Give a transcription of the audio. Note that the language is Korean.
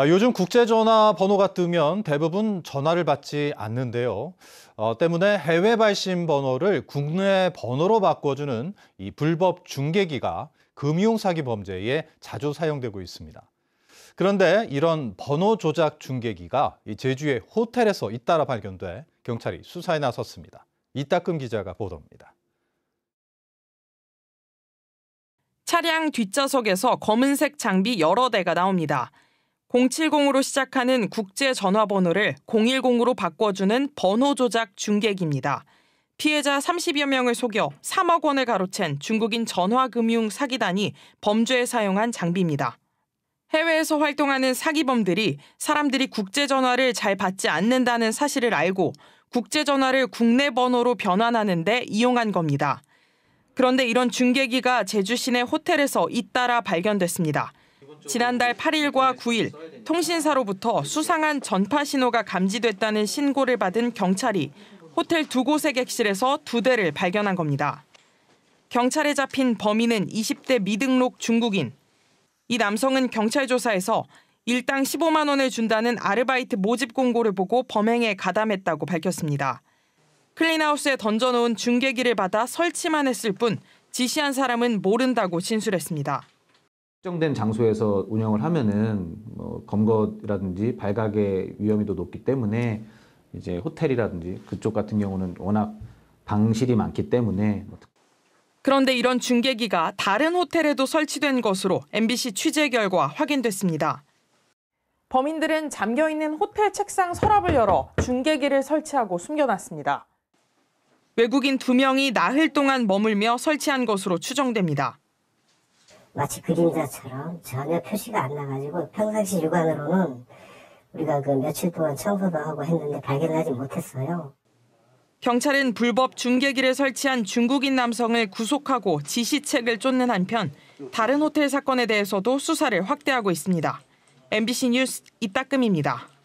아, 요즘 국제전화 번호가 뜨면 대부분 전화를 받지 않는데요. 어, 때문에 해외 발신 번호를 국내 번호로 바꿔주는 이 불법 중계기가 금융사기 범죄에 자주 사용되고 있습니다. 그런데 이런 번호 조작 중계기가 제주의 호텔에서 잇따라 발견돼 경찰이 수사에 나섰습니다. 이따금 기자가 보도합니다. 차량 뒷좌석에서 검은색 장비 여러 대가 나옵니다. 070으로 시작하는 국제 전화번호를 010으로 바꿔주는 번호 조작 중계기입니다. 피해자 30여 명을 속여 3억 원을 가로챈 중국인 전화금융 사기단이 범죄에 사용한 장비입니다. 해외에서 활동하는 사기범들이 사람들이 국제전화를 잘 받지 않는다는 사실을 알고 국제전화를 국내 번호로 변환하는데 이용한 겁니다. 그런데 이런 중계기가 제주시내 호텔에서 잇따라 발견됐습니다. 지난달 8일과 9일 통신사로부터 수상한 전파 신호가 감지됐다는 신고를 받은 경찰이 호텔 두 곳의 객실에서 두 대를 발견한 겁니다. 경찰에 잡힌 범인은 20대 미등록 중국인. 이 남성은 경찰 조사에서 일당 15만 원을 준다는 아르바이트 모집 공고를 보고 범행에 가담했다고 밝혔습니다. 클린하우스에 던져놓은 중계기를 받아 설치만 했을 뿐 지시한 사람은 모른다고 진술했습니다. 특정된 장소에서 운영을 하면은 뭐 검거라든지 발각의 위험이 도 높기 때문에 이제 호텔이라든지 그쪽 같은 경우는 워낙 방실이 많기 때문에 뭐 그런데 이런 중계기가 다른 호텔에도 설치된 것으로 MBC 취재 결과 확인됐습니다. 범인들은 잠겨 있는 호텔 책상 서랍을 열어 중계기를 설치하고 숨겨놨습니다. 외국인 두 명이 나흘 동안 머물며 설치한 것으로 추정됩니다. 마치 그림자처럼 전혀 표시가 안 나가지고 평상시 육안으로는 우리가 그 며칠 동안 청소도 하고 했는데 발견하지 못했어요. 경찰은 불법 중계기를 설치한 중국인 남성을 구속하고 지시책을 쫓는 한편 다른 호텔 사건에 대해서도 수사를 확대하고 있습니다. MBC 뉴스 이따금입니다.